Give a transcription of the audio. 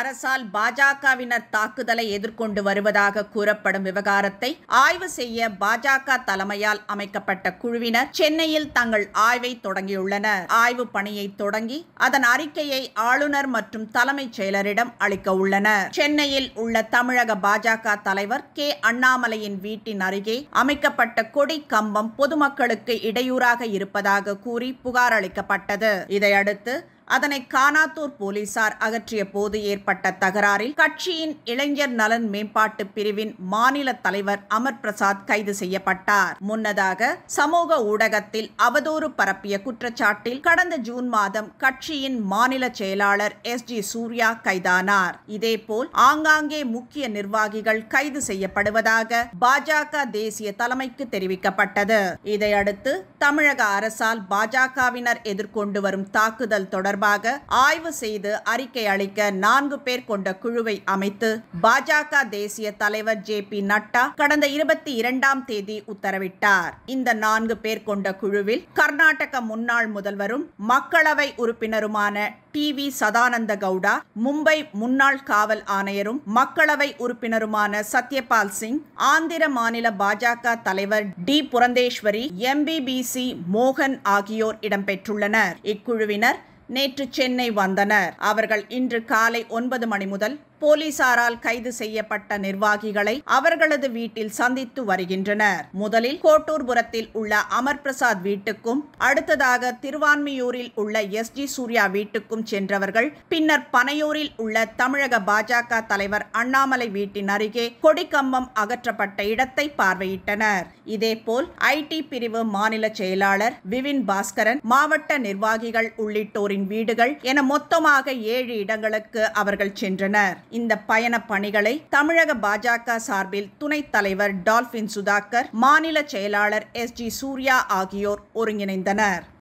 அரசால் பாஜகவினர் தாக்குதலை எதிர்கொண்டு வருவதாக கூறப்படும் விவகாரத்தை ஆய்வு செய்ய பாஜக தலைமையால் அமைக்கப்பட்ட குழுவினர் சென்னையில் தங்கள் ஆய்வை தொடங்கியுள்ளனர் ஆய்வு பணியை தொடங்கி அதன் அறிக்கையை ஆளுநர் மற்றும் தலைமைச் செயலரிடம் அளிக்க உள்ளனர் சென்னையில் உள்ள தமிழக பாஜக தலைவர் கே அண்ணாமலையின் வீட்டின் அருகே அமைக்கப்பட்ட கொடி கம்பம் பொதுமக்களுக்கு இடையூறாக இருப்பதாக கூறி புகார் அளிக்கப்பட்டது இதையடுத்து அதனை கானாத்தூர் போலீசார் அகற்றிய போது ஏற்பட்ட தகராறில் கட்சியின் இளைஞர் நலன் மேம்பாட்டு பிரிவின் மாநில தலைவர் அமர் பிரசாத் கைது செய்யப்பட்டார் முன்னதாக சமூக ஊடகத்தில் அவதூறு பரப்பிய குற்றச்சாட்டில் கடந்த ஜூன் மாதம் கட்சியின் மாநில செயலாளர் எஸ் ஜி சூர்யா கைதானார் இதேபோல் ஆங்காங்கே முக்கிய நிர்வாகிகள் கைது செய்யப்படுவதாக பாஜக தேசிய தலைமைக்கு தெரிவிக்கப்பட்டது இதையடுத்து தமிழக அரசால் பாஜகவினர் எதிர்கொண்டு வரும் தாக்குதல் தொடர்பாக தொடர்பாக ஆய்வு செய்து அறிக்கை அளிக்க நான்கு பேர் கொண்ட குழுவை அமைத்து பாஜக தேசிய தலைவர் ஜே பி நட்டா கடந்த இருபத்தி இரண்டாம் தேதி உத்தரவிட்டார் இந்த நான்கு பேர் கொண்ட குழுவில் கர்நாடக முன்னாள் முதல்வரும் மக்களவை உறுப்பினருமான டி வி சதானந்த கவுடா மும்பை முன்னாள் காவல் ஆணையரும் மக்களவை உறுப்பினருமான சத்யபால் சிங் ஆந்திர மாநில பாஜக தலைவர் டி புரந்தேஸ்வரி எம்பிபிசி மோகன் ஆகியோர் இடம்பெற்றுள்ளனர் இக்குழுவினர் நேற்று சென்னை வந்தனர் அவர்கள் இன்று காலை ஒன்பது மணி முதல் போலீசாரால் கைது செய்யப்பட்ட நிர்வாகிகளை அவர்களது வீட்டில் சந்தித்து வருகின்றனர் முதலில் கோட்டூர்புரத்தில் உள்ள அமர் பிரசாத் வீட்டுக்கும் அடுத்ததாக திருவான்மியூரில் உள்ள எஸ் ஜி சூர்யா வீட்டுக்கும் சென்றவர்கள் பின்னர் பனையூரில் உள்ள தமிழக பாஜக தலைவர் அண்ணாமலை வீட்டின் அருகே கொடிக்கம்பம் அகற்றப்பட்ட இடத்தை பார்வையிட்டனர் இதேபோல் ஐடி பிரிவு மாநில செயலாளர் விவின் பாஸ்கரன் மாவட்ட நிர்வாகிகள் உள்ளிட்டோரின் வீடுகள் என மொத்தமாக ஏழு இடங்களுக்கு அவர்கள் சென்றனர் இந்த பயண பணிகளை தமிழக பாஜக சார்பில் துணைத் தலைவர் டால்பின் சுதாகர் மாநில செயலாளர் எஸ் ஜி சூர்யா ஆகியோர் ஒருங்கிணைந்தனர்